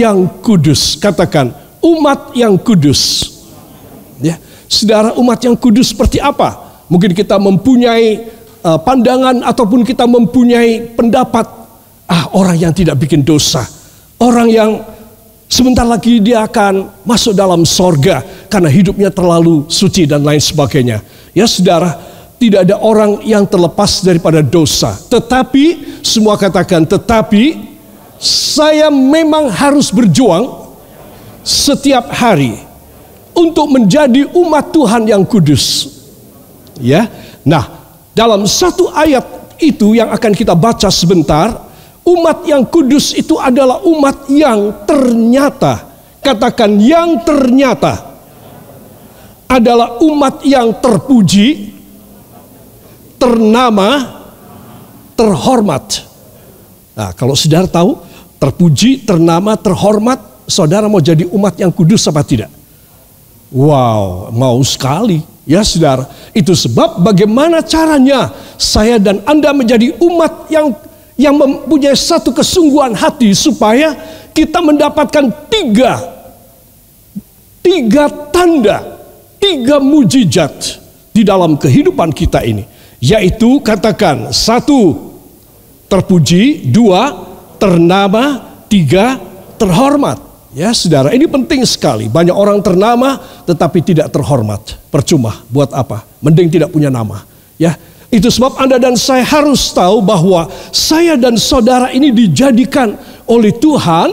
yang kudus. Katakan, umat yang kudus. Ya, saudara umat yang kudus seperti apa? Mungkin kita mempunyai uh, pandangan ataupun kita mempunyai pendapat. Ah, orang yang tidak bikin dosa. Orang yang sebentar lagi dia akan masuk dalam sorga karena hidupnya terlalu suci dan lain sebagainya. Ya saudara, tidak ada orang yang terlepas daripada dosa. Tetapi, semua katakan tetapi saya memang harus berjuang setiap hari untuk menjadi umat Tuhan yang kudus. Ya. Nah, dalam satu ayat itu yang akan kita baca sebentar, umat yang kudus itu adalah umat yang ternyata katakan yang ternyata adalah umat yang terpuji, ternama, terhormat. Nah, kalau saudara tahu, terpuji, ternama, terhormat, saudara mau jadi umat yang kudus apa tidak? Wow, mau sekali. Ya saudara, itu sebab bagaimana caranya saya dan Anda menjadi umat yang yang mempunyai satu kesungguhan hati supaya kita mendapatkan tiga tiga tanda, tiga mujizat di dalam kehidupan kita ini. Yaitu katakan satu terpuji, dua ternama, tiga terhormat. Ya, saudara, ini penting sekali. Banyak orang ternama tetapi tidak terhormat. Percuma, buat apa? Mending tidak punya nama. Ya, itu sebab Anda dan saya harus tahu bahwa saya dan saudara ini dijadikan oleh Tuhan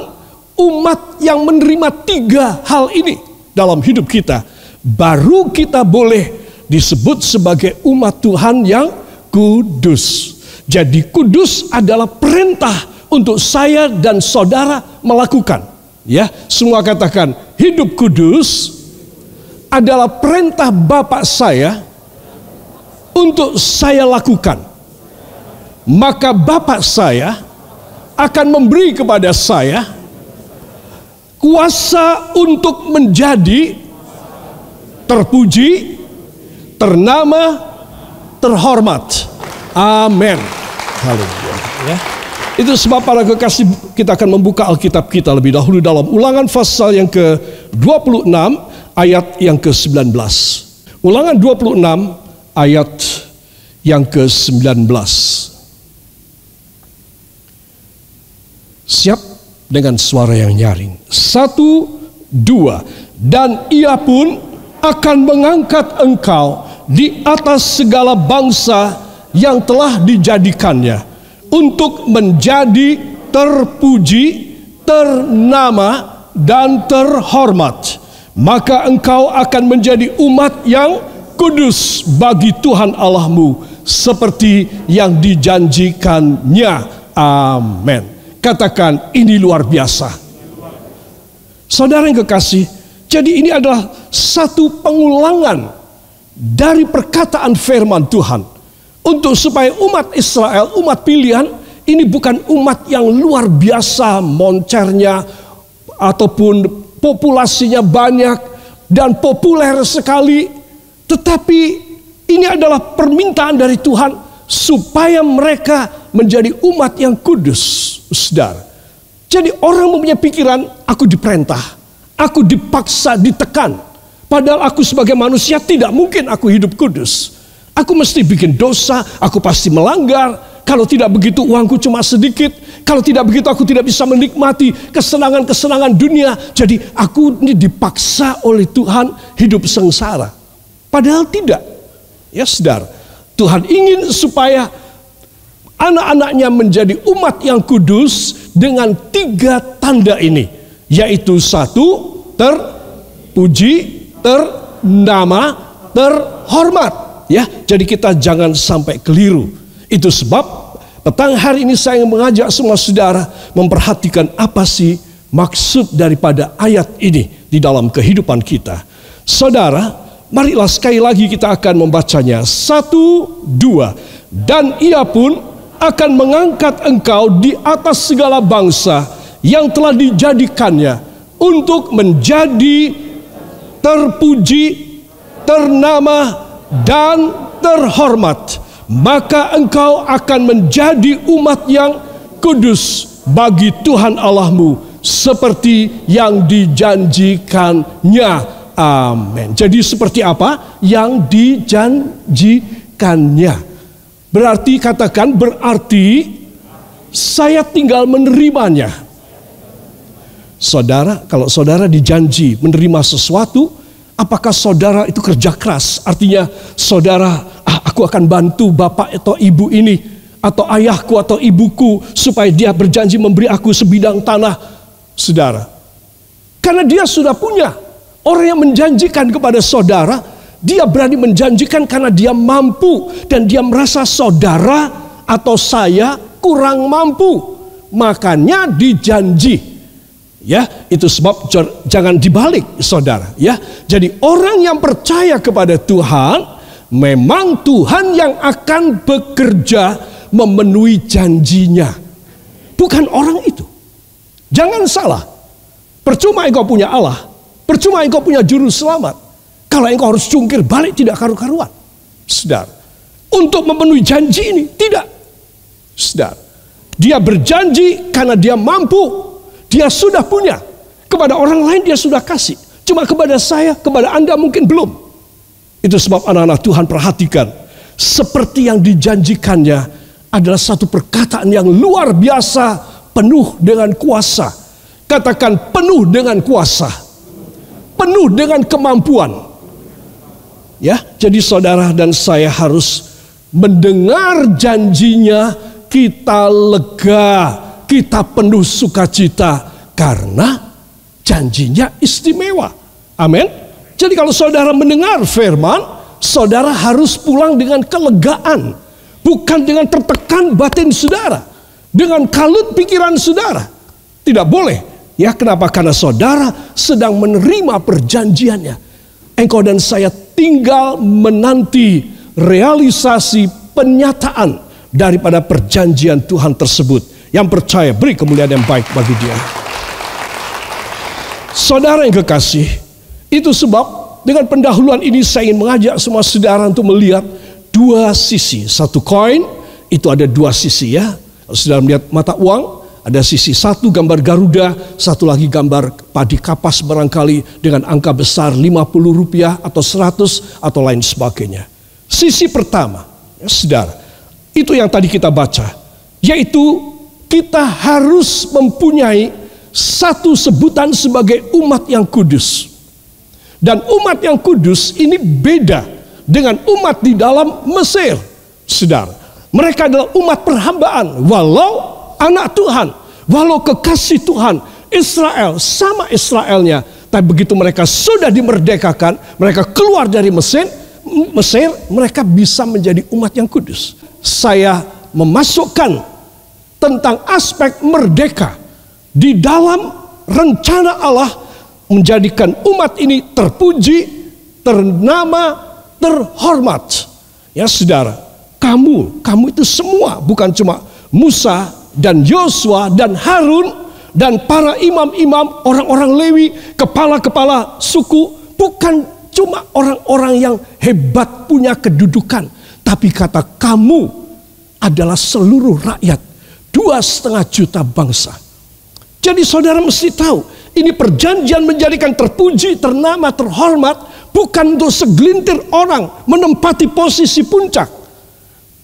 umat yang menerima tiga hal ini dalam hidup kita. Baru kita boleh disebut sebagai umat Tuhan yang kudus. Jadi kudus adalah perintah untuk saya dan saudara melakukan. Ya, semua katakan hidup kudus adalah perintah Bapak saya untuk saya lakukan. Maka Bapak saya akan memberi kepada saya kuasa untuk menjadi terpuji, ternama, terhormat. Amin. Haleluya. Ya. Itu sebab para kekasih kita akan membuka Alkitab kita lebih dahulu dalam ulangan pasal yang ke-26 ayat yang ke-19. Ulangan 26 ayat yang ke-19. Siap dengan suara yang nyaring. Satu, dua. Dan ia pun akan mengangkat engkau di atas segala bangsa yang telah dijadikannya untuk menjadi terpuji, ternama, dan terhormat. Maka engkau akan menjadi umat yang kudus bagi Tuhan Allahmu, seperti yang dijanjikannya. Amin. Katakan, ini luar biasa. Saudara yang kekasih, jadi ini adalah satu pengulangan dari perkataan firman Tuhan untuk supaya umat Israel, umat pilihan ini bukan umat yang luar biasa moncernya ataupun populasinya banyak dan populer sekali, tetapi ini adalah permintaan dari Tuhan supaya mereka menjadi umat yang kudus, saudara. Jadi orang mempunyai pikiran, aku diperintah, aku dipaksa, ditekan. Padahal aku sebagai manusia tidak mungkin aku hidup kudus. Aku mesti bikin dosa, aku pasti melanggar. Kalau tidak begitu uangku cuma sedikit. Kalau tidak begitu aku tidak bisa menikmati kesenangan-kesenangan dunia. Jadi aku ini dipaksa oleh Tuhan hidup sengsara. Padahal tidak. Ya sedar. Tuhan ingin supaya anak-anaknya menjadi umat yang kudus dengan tiga tanda ini. Yaitu satu, terpuji, ternama, terhormat. Ya, jadi kita jangan sampai keliru. Itu sebab petang hari ini saya ingin mengajak semua saudara memperhatikan apa sih maksud daripada ayat ini di dalam kehidupan kita. Saudara, marilah sekali lagi kita akan membacanya. Satu, dua. Dan ia pun akan mengangkat engkau di atas segala bangsa yang telah dijadikannya untuk menjadi terpuji, ternama, dan terhormat, maka engkau akan menjadi umat yang kudus bagi Tuhan Allahmu seperti yang dijanjikannya. Amin. Jadi seperti apa yang dijanjikannya? Berarti katakan berarti saya tinggal menerimanya. Saudara, kalau saudara dijanji menerima sesuatu, Apakah saudara itu kerja keras? Artinya saudara, ah, aku akan bantu bapak atau ibu ini, atau ayahku atau ibuku, supaya dia berjanji memberi aku sebidang tanah. Saudara, karena dia sudah punya orang yang menjanjikan kepada saudara, dia berani menjanjikan karena dia mampu dan dia merasa saudara atau saya kurang mampu. Makanya dijanji. Ya, itu sebab jangan dibalik saudara, ya. Jadi orang yang percaya kepada Tuhan, memang Tuhan yang akan bekerja memenuhi janjinya. Bukan orang itu. Jangan salah. Percuma engkau punya Allah, percuma engkau punya juru selamat. Kalau engkau harus cungkir balik tidak karu-karuan. Sedar. Untuk memenuhi janji ini, tidak. Sedar. Dia berjanji karena dia mampu dia sudah punya. Kepada orang lain dia sudah kasih. Cuma kepada saya, kepada Anda mungkin belum. Itu sebab anak-anak Tuhan perhatikan. Seperti yang dijanjikannya adalah satu perkataan yang luar biasa penuh dengan kuasa. Katakan penuh dengan kuasa. Penuh dengan kemampuan. Ya, jadi saudara dan saya harus mendengar janjinya kita lega kita penuh sukacita karena janjinya istimewa. Amin. Jadi kalau saudara mendengar firman, saudara harus pulang dengan kelegaan, bukan dengan tertekan batin saudara, dengan kalut pikiran saudara. Tidak boleh. Ya kenapa? Karena saudara sedang menerima perjanjiannya. Engkau dan saya tinggal menanti realisasi penyataan daripada perjanjian Tuhan tersebut yang percaya, beri kemuliaan yang baik bagi dia. Saudara yang kekasih, itu sebab dengan pendahuluan ini saya ingin mengajak semua saudara untuk melihat dua sisi. Satu koin itu ada dua sisi ya. Saudara melihat mata uang, ada sisi satu gambar Garuda, satu lagi gambar padi kapas barangkali dengan angka besar 50 rupiah atau 100 atau lain sebagainya. Sisi pertama, ya saudara, itu yang tadi kita baca, yaitu kita harus mempunyai satu sebutan sebagai umat yang kudus. Dan umat yang kudus ini beda dengan umat di dalam Mesir. sedar mereka adalah umat perhambaan walau anak Tuhan, walau kekasih Tuhan. Israel sama Israelnya, tapi begitu mereka sudah dimerdekakan, mereka keluar dari Mesir, Mesir mereka bisa menjadi umat yang kudus. Saya memasukkan tentang aspek merdeka di dalam rencana Allah menjadikan umat ini terpuji, ternama, terhormat. Ya saudara, kamu, kamu itu semua bukan cuma Musa dan Yosua dan Harun dan para imam-imam, orang-orang Lewi, kepala-kepala suku, bukan cuma orang-orang yang hebat punya kedudukan, tapi kata kamu adalah seluruh rakyat dua setengah juta bangsa. Jadi saudara mesti tahu, ini perjanjian menjadikan terpuji, ternama, terhormat, bukan untuk segelintir orang menempati posisi puncak.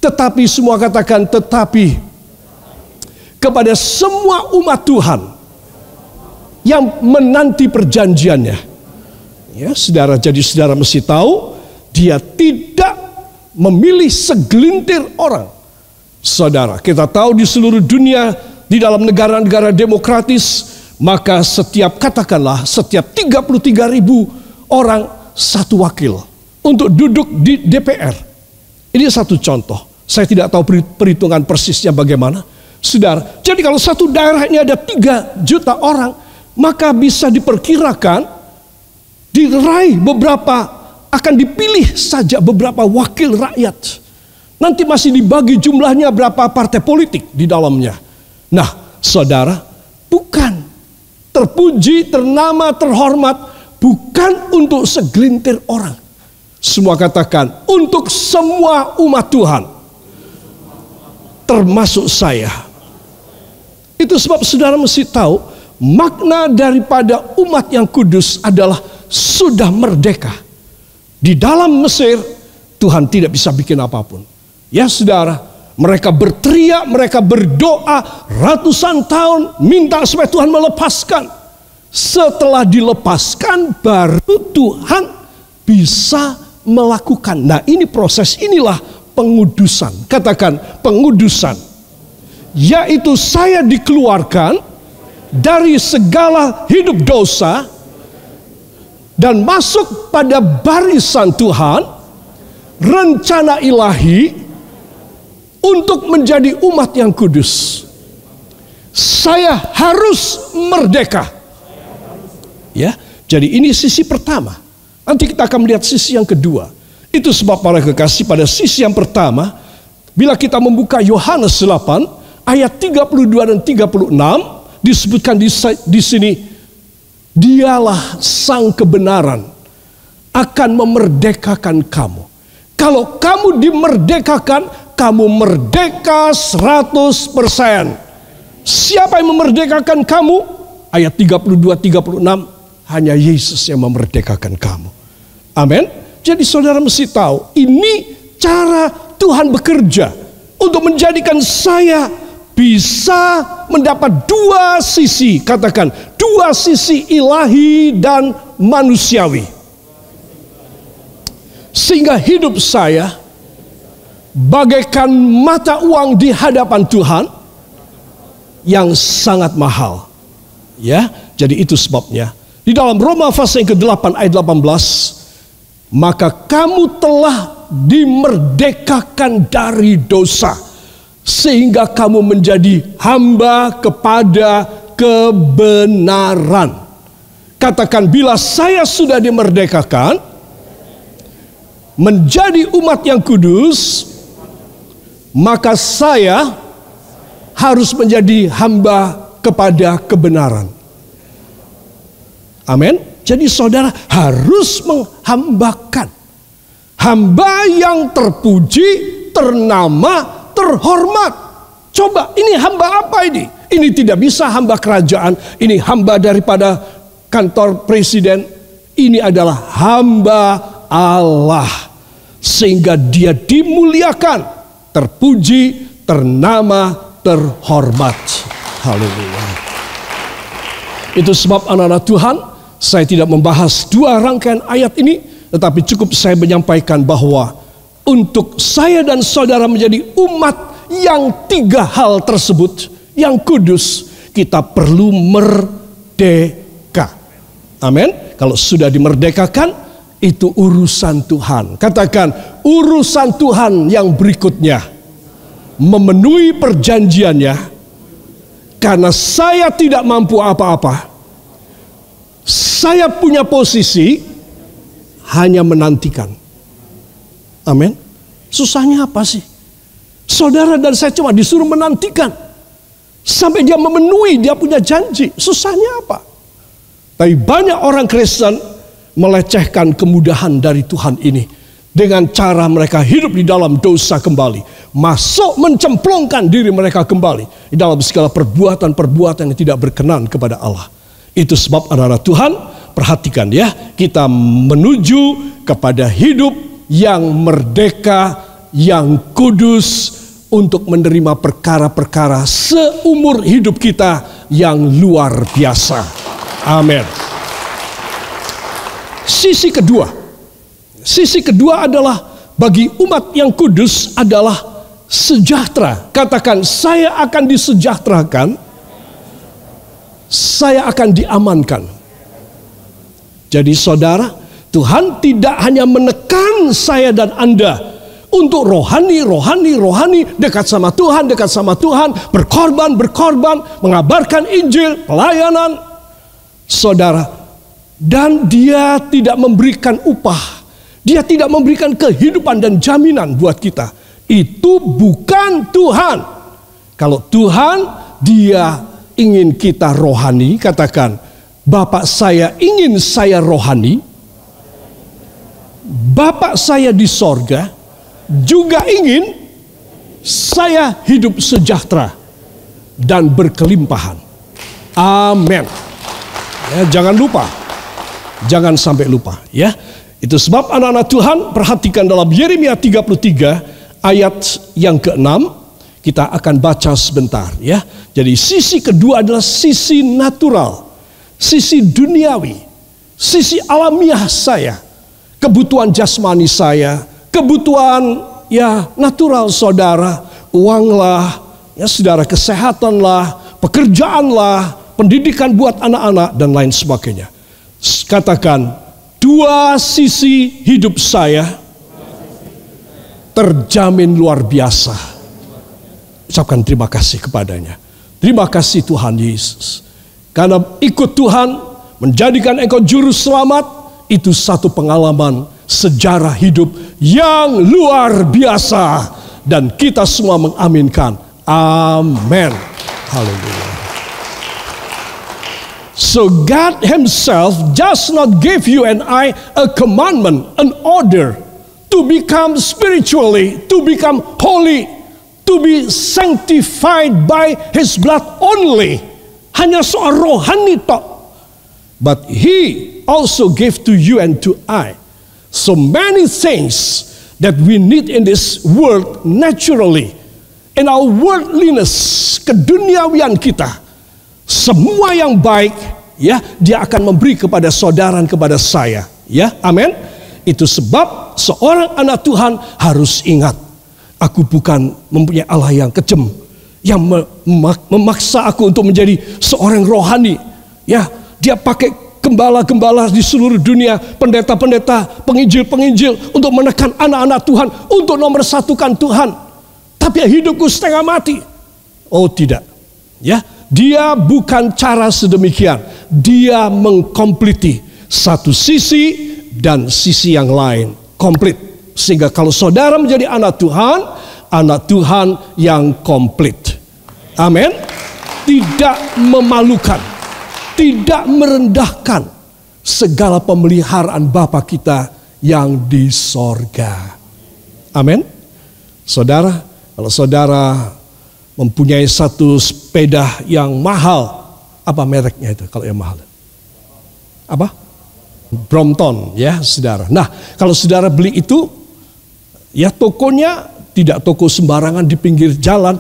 Tetapi semua katakan tetapi kepada semua umat Tuhan yang menanti perjanjiannya. Ya, saudara jadi saudara mesti tahu dia tidak memilih segelintir orang Saudara, kita tahu di seluruh dunia, di dalam negara-negara demokratis, maka setiap katakanlah setiap 33 ribu orang satu wakil untuk duduk di DPR. Ini satu contoh. Saya tidak tahu perhitungan persisnya bagaimana. Saudara, jadi kalau satu daerah ini ada 3 juta orang, maka bisa diperkirakan diraih beberapa akan dipilih saja beberapa wakil rakyat Nanti masih dibagi jumlahnya berapa partai politik di dalamnya. Nah, saudara, bukan terpuji, ternama, terhormat, bukan untuk segelintir orang. Semua katakan, untuk semua umat Tuhan, termasuk saya. Itu sebab saudara mesti tahu, makna daripada umat yang kudus adalah sudah merdeka. Di dalam Mesir, Tuhan tidak bisa bikin apapun. Ya saudara, mereka berteriak, mereka berdoa ratusan tahun minta supaya Tuhan melepaskan. Setelah dilepaskan baru Tuhan bisa melakukan. Nah, ini proses inilah pengudusan. Katakan pengudusan. Yaitu saya dikeluarkan dari segala hidup dosa dan masuk pada barisan Tuhan, rencana ilahi untuk menjadi umat yang kudus. Saya harus merdeka. Ya, jadi ini sisi pertama. Nanti kita akan melihat sisi yang kedua. Itu sebab para kekasih pada sisi yang pertama, bila kita membuka Yohanes 8 ayat 32 dan 36 disebutkan di, di sini dialah sang kebenaran akan memerdekakan kamu. Kalau kamu dimerdekakan, kamu merdeka 100%. Siapa yang memerdekakan kamu? Ayat 32 36 hanya Yesus yang memerdekakan kamu. Amin. Jadi saudara mesti tahu ini cara Tuhan bekerja untuk menjadikan saya bisa mendapat dua sisi, katakan dua sisi ilahi dan manusiawi, sehingga hidup saya bagaikan mata uang di hadapan Tuhan yang sangat mahal. Ya, jadi itu sebabnya. Di dalam Roma pasal yang ke-8 ayat 18, maka kamu telah dimerdekakan dari dosa sehingga kamu menjadi hamba kepada kebenaran. Katakan bila saya sudah dimerdekakan menjadi umat yang kudus, maka saya harus menjadi hamba kepada kebenaran. Amin. Jadi saudara harus menghambakan hamba yang terpuji, ternama, terhormat. Coba ini hamba apa ini? Ini tidak bisa hamba kerajaan, ini hamba daripada kantor presiden. Ini adalah hamba Allah sehingga dia dimuliakan terpuji, ternama, terhormat. Haleluya. Itu sebab anak-anak Tuhan, saya tidak membahas dua rangkaian ayat ini, tetapi cukup saya menyampaikan bahwa untuk saya dan saudara menjadi umat yang tiga hal tersebut, yang kudus, kita perlu merdeka. Amin. Kalau sudah dimerdekakan, itu urusan Tuhan. Katakan urusan Tuhan yang berikutnya memenuhi perjanjiannya karena saya tidak mampu apa-apa. Saya punya posisi hanya menantikan. Amin. Susahnya apa sih? Saudara dan saya cuma disuruh menantikan sampai dia memenuhi dia punya janji. Susahnya apa? Tapi banyak orang Kristen melecehkan kemudahan dari Tuhan ini dengan cara mereka hidup di dalam dosa kembali, masuk mencemplungkan diri mereka kembali di dalam segala perbuatan-perbuatan yang tidak berkenan kepada Allah. Itu sebab anak-anak Tuhan, perhatikan ya, kita menuju kepada hidup yang merdeka, yang kudus untuk menerima perkara-perkara seumur hidup kita yang luar biasa. Amin. Sisi kedua, sisi kedua adalah bagi umat yang kudus adalah sejahtera. Katakan, saya akan disejahterakan, saya akan diamankan. Jadi, saudara, Tuhan tidak hanya menekan saya dan Anda untuk rohani, rohani, rohani, dekat sama Tuhan, dekat sama Tuhan, berkorban, berkorban, mengabarkan Injil, pelayanan. Saudara, dan dia tidak memberikan upah. Dia tidak memberikan kehidupan dan jaminan buat kita. Itu bukan Tuhan. Kalau Tuhan, dia ingin kita rohani, katakan, Bapak saya ingin saya rohani. Bapak saya di sorga juga ingin saya hidup sejahtera dan berkelimpahan. Amin. Ya, jangan lupa. Jangan sampai lupa ya. Itu sebab anak-anak Tuhan perhatikan dalam Yeremia 33 ayat yang ke-6 kita akan baca sebentar ya. Jadi sisi kedua adalah sisi natural, sisi duniawi, sisi alamiah saya, kebutuhan jasmani saya, kebutuhan ya natural saudara, uanglah, ya saudara kesehatanlah, pekerjaanlah, pendidikan buat anak-anak dan lain sebagainya. Katakan, dua sisi hidup saya terjamin luar biasa. Ucapkan terima kasih kepadanya. Terima kasih Tuhan Yesus. Karena ikut Tuhan menjadikan engkau juru selamat itu satu pengalaman sejarah hidup yang luar biasa dan kita semua mengaminkan. Amin. Haleluya. So God Himself does not give you and I a commandment, an order to become spiritually, to become holy, to be sanctified by His blood only. Hanya soal rohani tok. But He also gave to you and to I so many things that we need in this world naturally. In our worldliness, keduniawian kita semua yang baik ya dia akan memberi kepada saudara kepada saya ya amin itu sebab seorang anak Tuhan harus ingat aku bukan mempunyai Allah yang kejam yang memaksa aku untuk menjadi seorang rohani ya dia pakai gembala-gembala di seluruh dunia pendeta-pendeta penginjil-penginjil untuk menekan anak-anak Tuhan untuk nomor satukan Tuhan tapi hidupku setengah mati oh tidak ya dia bukan cara sedemikian. Dia mengkompliti satu sisi dan sisi yang lain. Komplit. Sehingga kalau saudara menjadi anak Tuhan, anak Tuhan yang komplit. Amin. Tidak memalukan. Tidak merendahkan segala pemeliharaan Bapa kita yang di sorga. Amin. Saudara, kalau saudara mempunyai satu sepeda yang mahal. Apa mereknya itu kalau yang mahal? Apa? Brompton ya saudara. Nah kalau saudara beli itu ya tokonya tidak toko sembarangan di pinggir jalan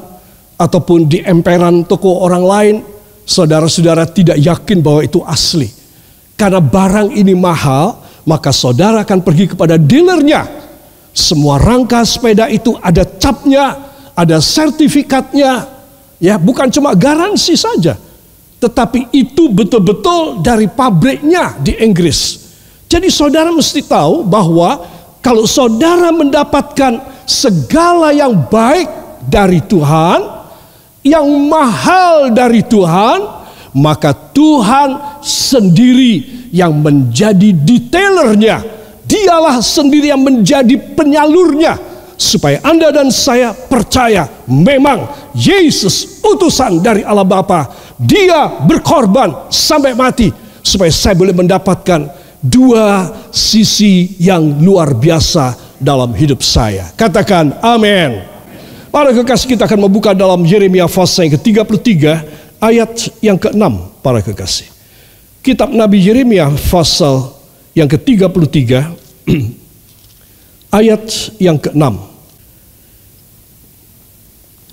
ataupun di emperan toko orang lain. Saudara-saudara tidak yakin bahwa itu asli. Karena barang ini mahal, maka saudara akan pergi kepada dealernya. Semua rangka sepeda itu ada capnya, ada sertifikatnya, ya bukan cuma garansi saja, tetapi itu betul-betul dari pabriknya di Inggris. Jadi saudara mesti tahu bahwa kalau saudara mendapatkan segala yang baik dari Tuhan, yang mahal dari Tuhan, maka Tuhan sendiri yang menjadi detailernya. Dialah sendiri yang menjadi penyalurnya supaya Anda dan saya percaya memang Yesus utusan dari Allah Bapa. Dia berkorban sampai mati supaya saya boleh mendapatkan dua sisi yang luar biasa dalam hidup saya. Katakan amin. Para kekasih kita akan membuka dalam Yeremia pasal yang ke-33 ayat yang ke-6 para kekasih. Kitab Nabi Yeremia pasal yang ke-33 ayat yang ke-6.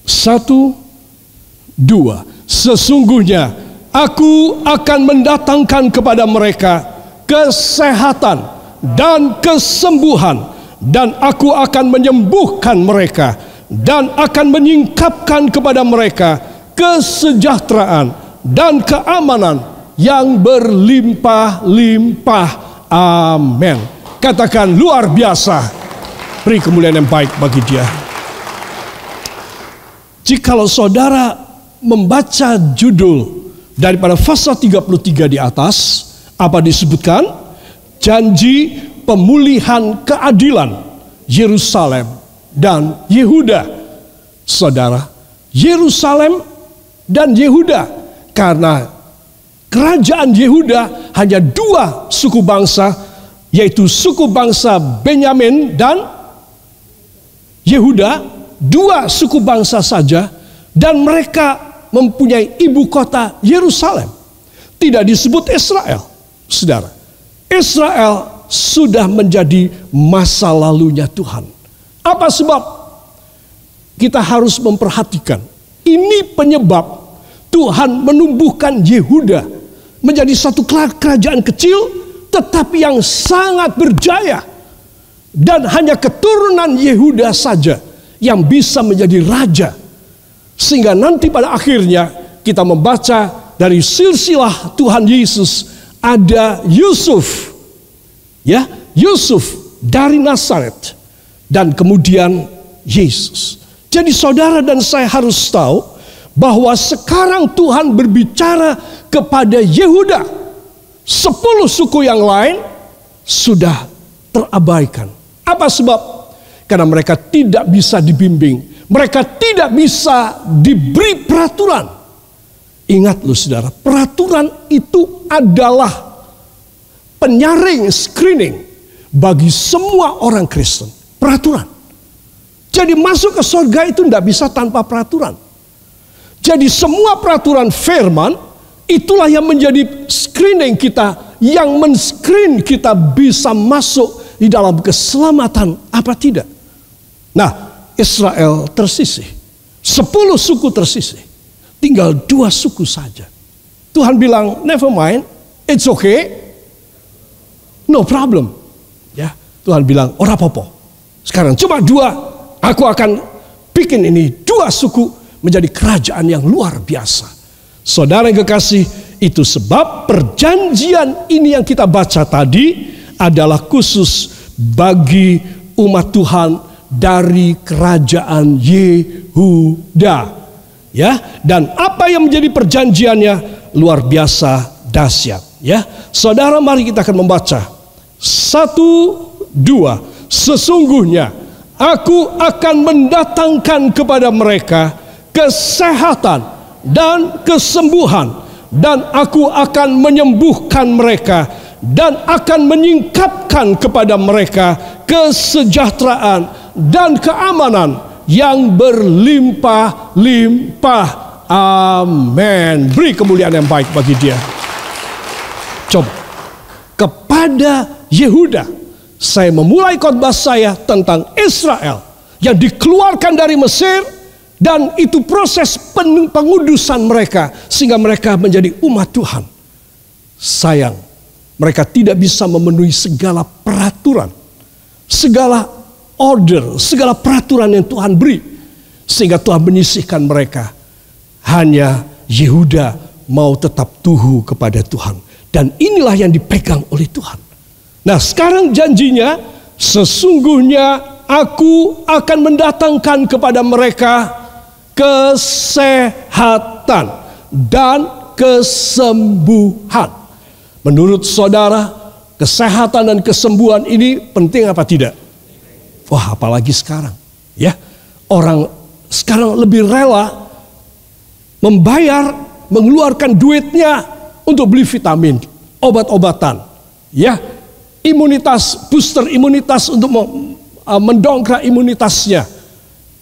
Satu, dua. Sesungguhnya aku akan mendatangkan kepada mereka kesehatan dan kesembuhan. Dan aku akan menyembuhkan mereka. Dan akan menyingkapkan kepada mereka kesejahteraan dan keamanan yang berlimpah-limpah. Amin. Katakan luar biasa beri kemuliaan yang baik bagi dia. Jikalau saudara membaca judul daripada pasal 33 di atas, apa disebutkan? Janji pemulihan keadilan Yerusalem dan Yehuda. Saudara, Yerusalem dan Yehuda karena kerajaan Yehuda hanya dua suku bangsa yaitu suku bangsa Benyamin dan Yehuda, dua suku bangsa saja dan mereka mempunyai ibu kota Yerusalem. Tidak disebut Israel, saudara. Israel sudah menjadi masa lalunya Tuhan. Apa sebab? Kita harus memperhatikan. Ini penyebab Tuhan menumbuhkan Yehuda menjadi satu kerajaan kecil tetapi yang sangat berjaya dan hanya keturunan Yehuda saja yang bisa menjadi raja. Sehingga nanti pada akhirnya kita membaca dari silsilah Tuhan Yesus ada Yusuf. Ya, Yusuf dari Nazaret dan kemudian Yesus. Jadi saudara dan saya harus tahu bahwa sekarang Tuhan berbicara kepada Yehuda. Sepuluh suku yang lain sudah terabaikan. Apa sebab? Karena mereka tidak bisa dibimbing. Mereka tidak bisa diberi peraturan. Ingat loh saudara, peraturan itu adalah penyaring screening bagi semua orang Kristen. Peraturan. Jadi masuk ke surga itu tidak bisa tanpa peraturan. Jadi semua peraturan firman itulah yang menjadi screening kita yang menscreen kita bisa masuk di dalam keselamatan apa tidak? Nah, Israel tersisih. Sepuluh suku tersisih. Tinggal dua suku saja. Tuhan bilang, never mind, it's okay, no problem. Ya, Tuhan bilang, ora popo. Sekarang cuma dua, aku akan bikin ini dua suku menjadi kerajaan yang luar biasa. Saudara yang kekasih, itu sebab perjanjian ini yang kita baca tadi adalah khusus bagi umat Tuhan dari kerajaan Yehuda. Ya, dan apa yang menjadi perjanjiannya luar biasa dahsyat, ya. Saudara mari kita akan membaca. Satu, dua. Sesungguhnya aku akan mendatangkan kepada mereka kesehatan dan kesembuhan dan aku akan menyembuhkan mereka dan akan menyingkapkan kepada mereka kesejahteraan dan keamanan yang berlimpah-limpah. Amin. Beri kemuliaan yang baik bagi dia. Coba kepada Yehuda, saya memulai khotbah saya tentang Israel yang dikeluarkan dari Mesir dan itu proses pengudusan mereka sehingga mereka menjadi umat Tuhan. Sayang, mereka tidak bisa memenuhi segala peraturan, segala order, segala peraturan yang Tuhan beri. Sehingga Tuhan menyisihkan mereka. Hanya Yehuda mau tetap tuhu kepada Tuhan. Dan inilah yang dipegang oleh Tuhan. Nah sekarang janjinya, sesungguhnya aku akan mendatangkan kepada mereka kesehatan dan kesembuhan. Menurut saudara, kesehatan dan kesembuhan ini penting apa tidak? Wah, apalagi sekarang, ya. Orang sekarang lebih rela membayar, mengeluarkan duitnya untuk beli vitamin, obat-obatan, ya. Imunitas booster imunitas untuk ah, mendongkrak imunitasnya.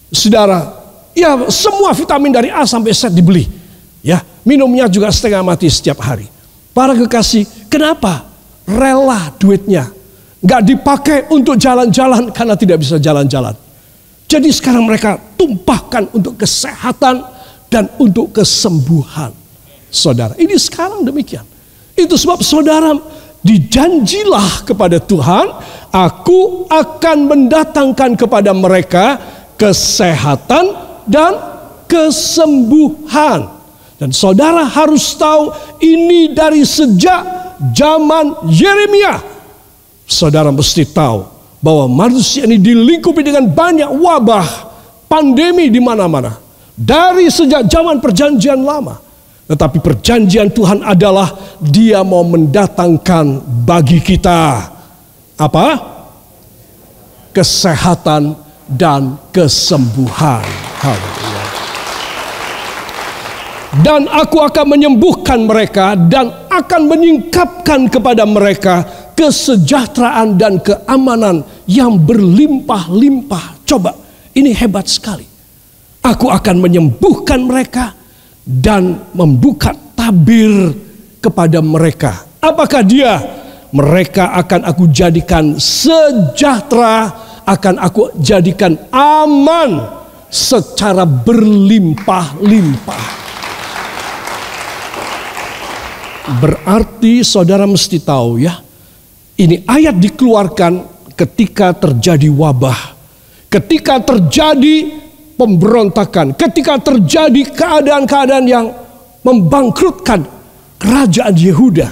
Saudara, ya semua vitamin dari A sampai Z dibeli. Ya, minumnya juga setengah mati setiap hari. Para kekasih, kenapa rela duitnya? Gak dipakai untuk jalan-jalan karena tidak bisa jalan-jalan. Jadi sekarang mereka tumpahkan untuk kesehatan dan untuk kesembuhan. Saudara, ini sekarang demikian. Itu sebab saudara dijanjilah kepada Tuhan, aku akan mendatangkan kepada mereka kesehatan dan kesembuhan. Dan saudara harus tahu ini dari sejak zaman Yeremia. Saudara mesti tahu bahwa manusia ini dilingkupi dengan banyak wabah, pandemi di mana-mana. Dari sejak zaman perjanjian lama. Tetapi perjanjian Tuhan adalah dia mau mendatangkan bagi kita apa? Kesehatan dan kesembuhan. Haleluya dan aku akan menyembuhkan mereka dan akan menyingkapkan kepada mereka kesejahteraan dan keamanan yang berlimpah-limpah. Coba, ini hebat sekali. Aku akan menyembuhkan mereka dan membuka tabir kepada mereka. Apakah dia? Mereka akan aku jadikan sejahtera, akan aku jadikan aman secara berlimpah-limpah. Berarti saudara mesti tahu ya, ini ayat dikeluarkan ketika terjadi wabah, ketika terjadi pemberontakan, ketika terjadi keadaan-keadaan yang membangkrutkan kerajaan Yehuda.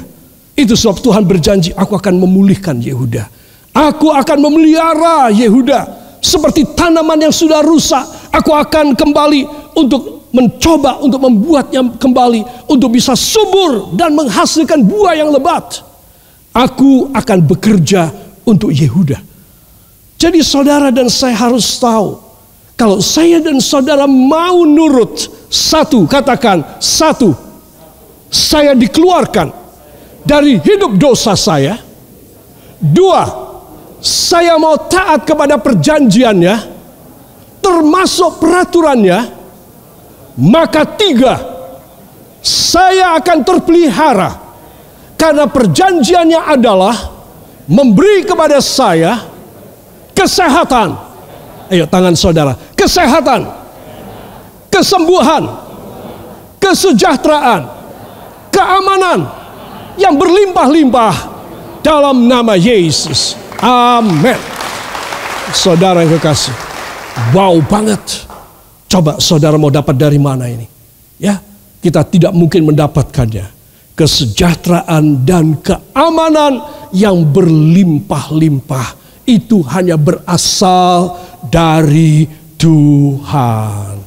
Itu sebab Tuhan berjanji, aku akan memulihkan Yehuda. Aku akan memelihara Yehuda seperti tanaman yang sudah rusak. Aku akan kembali untuk mencoba untuk membuatnya kembali untuk bisa subur dan menghasilkan buah yang lebat. Aku akan bekerja untuk Yehuda. Jadi saudara dan saya harus tahu kalau saya dan saudara mau nurut satu katakan satu saya dikeluarkan dari hidup dosa saya. Dua, saya mau taat kepada perjanjiannya termasuk peraturannya maka tiga saya akan terpelihara karena perjanjiannya adalah memberi kepada saya kesehatan ayo tangan saudara kesehatan kesembuhan kesejahteraan keamanan yang berlimpah-limpah dalam nama Yesus amin saudara yang kekasih wow banget Coba saudara mau dapat dari mana ini? Ya, kita tidak mungkin mendapatkannya. Kesejahteraan dan keamanan yang berlimpah-limpah itu hanya berasal dari Tuhan.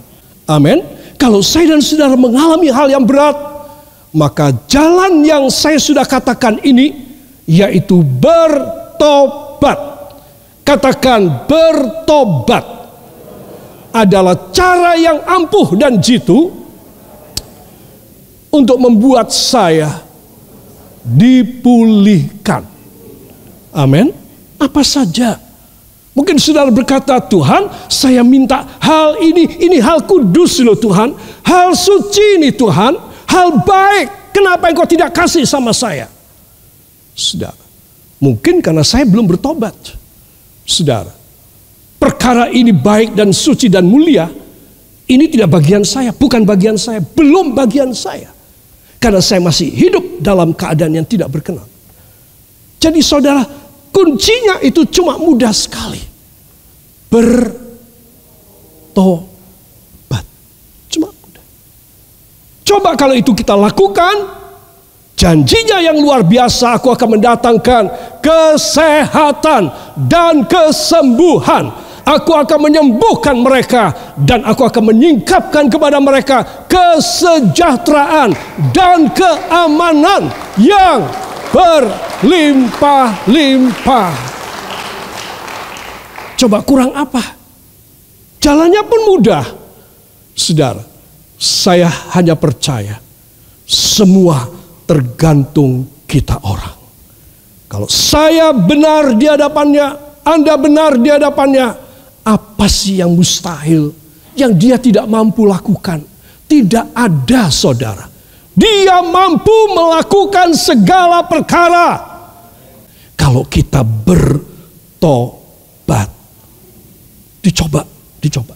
Amin. Kalau saya dan saudara mengalami hal yang berat, maka jalan yang saya sudah katakan ini yaitu bertobat. Katakan bertobat adalah cara yang ampuh dan jitu untuk membuat saya dipulihkan. Amin. Apa saja? Mungkin saudara berkata, Tuhan saya minta hal ini, ini hal kudus loh Tuhan. Hal suci ini Tuhan, hal baik. Kenapa engkau tidak kasih sama saya? Saudara, mungkin karena saya belum bertobat. Saudara, perkara ini baik dan suci dan mulia, ini tidak bagian saya, bukan bagian saya, belum bagian saya. Karena saya masih hidup dalam keadaan yang tidak berkenan. Jadi saudara, kuncinya itu cuma mudah sekali. Bertobat. Cuma mudah. Coba kalau itu kita lakukan, janjinya yang luar biasa aku akan mendatangkan kesehatan dan kesembuhan Aku akan menyembuhkan mereka dan aku akan menyingkapkan kepada mereka kesejahteraan dan keamanan yang berlimpah-limpah. Coba kurang apa? Jalannya pun mudah. Saudara, saya hanya percaya semua tergantung kita orang. Kalau saya benar di hadapannya, Anda benar di hadapannya, apa sih yang mustahil yang dia tidak mampu lakukan? Tidak ada saudara. Dia mampu melakukan segala perkara. Kalau kita bertobat. Dicoba, dicoba.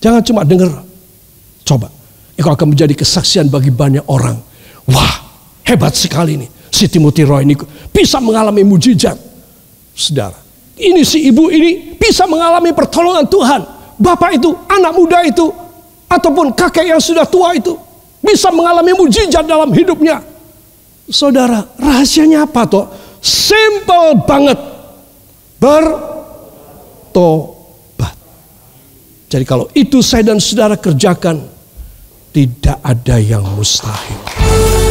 Jangan cuma dengar. Coba. Itu akan menjadi kesaksian bagi banyak orang. Wah, hebat sekali ini. Si Timothy Roy ini bisa mengalami mujizat. Saudara, ini si ibu ini bisa mengalami pertolongan Tuhan. Bapak itu, anak muda itu, ataupun kakek yang sudah tua itu bisa mengalami mujizat dalam hidupnya. Saudara, rahasianya apa toh? Simple banget. Bertobat. Jadi kalau itu saya dan saudara kerjakan, tidak ada yang mustahil.